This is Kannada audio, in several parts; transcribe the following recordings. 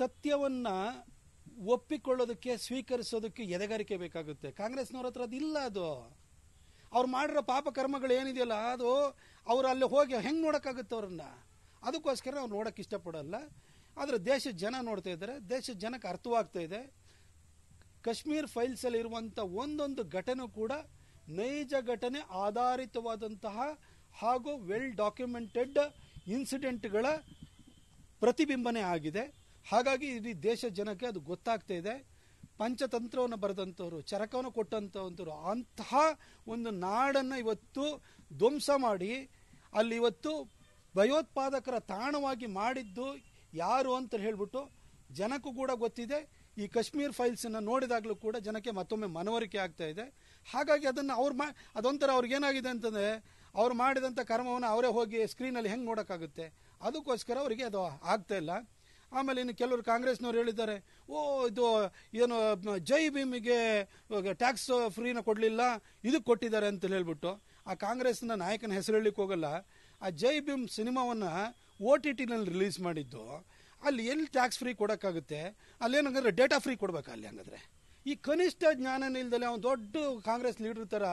ಸತ್ಯವನ್ನ ಒಪ್ಪಿಕೊಳ್ಳೋದಕ್ಕೆ ಸ್ವೀಕರಿಸೋದಕ್ಕೆ ಎದೆಗಾರಿಕೆ ಬೇಕಾಗುತ್ತೆ ಕಾಂಗ್ರೆಸ್ನವ್ರ ಹತ್ರ ಅದಿಲ್ಲ ಅದು ಅವ್ರು ಮಾಡಿರೋ ಪಾಪ ಕರ್ಮಗಳು ಏನಿದೆಯಲ್ಲ ಅದು ಅವ್ರು ಅಲ್ಲಿ ಹೋಗಿ ಹೆಂಗೆ ನೋಡೋಕ್ಕಾಗುತ್ತೆ ಅವ್ರನ್ನ ಅದಕ್ಕೋಸ್ಕರ ಅವ್ರು ನೋಡೋಕೆ ಇಷ್ಟಪಡಲ್ಲ ಆದರೆ ದೇಶದ ಜನ ನೋಡ್ತಾ ಇದ್ದಾರೆ ದೇಶದ ಜನಕ್ಕೆ ಅರ್ಥವಾಗ್ತಾ ಇದೆ ಕಾಶ್ಮೀರ್ ಫೈಲ್ಸಲ್ಲಿ ಇರುವಂಥ ಒಂದೊಂದು ಘಟನೆ ಕೂಡ ನೈಜ ಘಟನೆ ಆಧಾರಿತವಾದಂತಹ ಹಾಗೂ ವೆಲ್ ಡಾಕ್ಯುಮೆಂಟೆಡ್ ಇನ್ಸಿಡೆಂಟ್ಗಳ ಪ್ರತಿಬಿಂಬನೆ ಆಗಿದೆ ಹಾಗಾಗಿ ಇಡೀ ದೇಶ ಜನಕ್ಕೆ ಅದು ಗೊತ್ತಾಗ್ತಾ ಇದೆ ಪಂಚತಂತ್ರವನ್ನು ಬರೆದಂಥವ್ರು ಚರಕವನ್ನು ಕೊಟ್ಟಂಥವಂಥವ್ರು ಅಂತಹ ಒಂದು ನಾಡನ್ನು ಇವತ್ತು ಧ್ವಂಸ ಮಾಡಿ ಅಲ್ಲಿ ಇವತ್ತು ಭಯೋತ್ಪಾದಕರ ತಾಣವಾಗಿ ಮಾಡಿದ್ದು ಯಾರು ಅಂತ ಹೇಳಿಬಿಟ್ಟು ಜನಕ್ಕೂ ಕೂಡ ಗೊತ್ತಿದೆ ಈ ಕಾಶ್ಮೀರ್ ಫೈಲ್ಸನ್ನು ನೋಡಿದಾಗಲೂ ಕೂಡ ಜನಕ್ಕೆ ಮತ್ತೊಮ್ಮೆ ಮನವರಿಕೆ ಆಗ್ತಾ ಇದೆ ಹಾಗಾಗಿ ಅದನ್ನು ಅವ್ರು ಮಾ ಅದೊಂಥರ ಅವ್ರಿಗೇನಾಗಿದೆ ಅಂತಂದರೆ ಅವ್ರು ಮಾಡಿದಂಥ ಕರ್ಮವನ್ನು ಅವರೇ ಹೋಗಿ ಸ್ಕ್ರೀನಲ್ಲಿ ಹೆಂಗೆ ನೋಡೋಕ್ಕಾಗುತ್ತೆ ಅದಕ್ಕೋಸ್ಕರ ಅವರಿಗೆ ಅದು ಆಗ್ತಾ ಇಲ್ಲ ಆಮೇಲೆ ಇನ್ನು ಕೆಲವರು ಕಾಂಗ್ರೆಸ್ನವ್ರು ಹೇಳಿದ್ದಾರೆ ಓ ಇದು ಏನು ಜೈ ಭೀಮಿಗೆ ಟ್ಯಾಕ್ಸ್ ಫ್ರೀನ ಕೊಡಲಿಲ್ಲ ಇದಕ್ಕೆ ಕೊಟ್ಟಿದ್ದಾರೆ ಅಂತ ಹೇಳ್ಬಿಟ್ಟು ಆ ಕಾಂಗ್ರೆಸ್ನ ನಾಯಕನ ಹೆಸರು ಹೇಳಲಿಕ್ಕೆ ಹೋಗಲ್ಲ ಆ ಜೈ ಭೀಮ್ ಸಿನಿಮಾವನ್ನು ಓ ಟಿ ಟಿನಲ್ಲಿ ರಿಲೀಸ್ ಮಾಡಿದ್ದು ಅಲ್ಲಿ ಎಲ್ಲಿ ಟ್ಯಾಕ್ಸ್ ಫ್ರೀ ಕೊಡೋಕ್ಕಾಗುತ್ತೆ ಏನಂದ್ರೆ ಡೇಟಾ ಫ್ರೀ ಕೊಡಬೇಕು ಅಲ್ಲಿ ಹಂಗಂದ್ರೆ ಈ ಕನಿಷ್ಠ ಜ್ಞಾನ ಇಲ್ದಲೆ ಅವ್ನು ದೊಡ್ಡ ಕಾಂಗ್ರೆಸ್ ಲೀಡರ್ ಥರ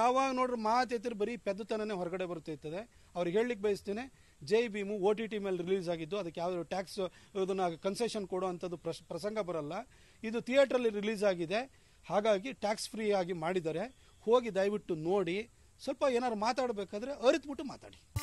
ಯಾವಾಗ ನೋಡ್ರಿ ಮಾತೈತಿರು ಬರೀ ಪೆದ್ದತನೇ ಹೊರಗಡೆ ಬರ್ತೈತದೆ ಅವ್ರಿಗೆ ಹೇಳಲಿಕ್ಕೆ ಬಯಸ್ತೇನೆ Jai Bhim O T T ಮೇಲೆ ರಿಲೀಸ್ ಆಗಿದ್ದು ಅದಕ್ಕೆ ಯಾವುದೋ ಟ್ಯಾಕ್ಸ್ ಇದನ್ನು ಕನ್ಸೆಷನ್ ಕೊಡೋ ಅಂಥದ್ದು ಪ್ರಸಂಗ ಬರಲ್ಲ ಇದು ಥಿಯೇಟ್ರಲ್ಲಿ ರಿಲೀಸ್ ಆಗಿದೆ ಹಾಗಾಗಿ ಟ್ಯಾಕ್ಸ್ ಫ್ರೀ ಆಗಿ ಮಾಡಿದ್ದಾರೆ ಹೋಗಿ ದಯವಿಟ್ಟು ನೋಡಿ ಸ್ವಲ್ಪ ಏನಾದ್ರು ಮಾತಾಡಬೇಕಾದ್ರೆ ಅರಿತ್ಬಿಟ್ಟು ಮಾತಾಡಿ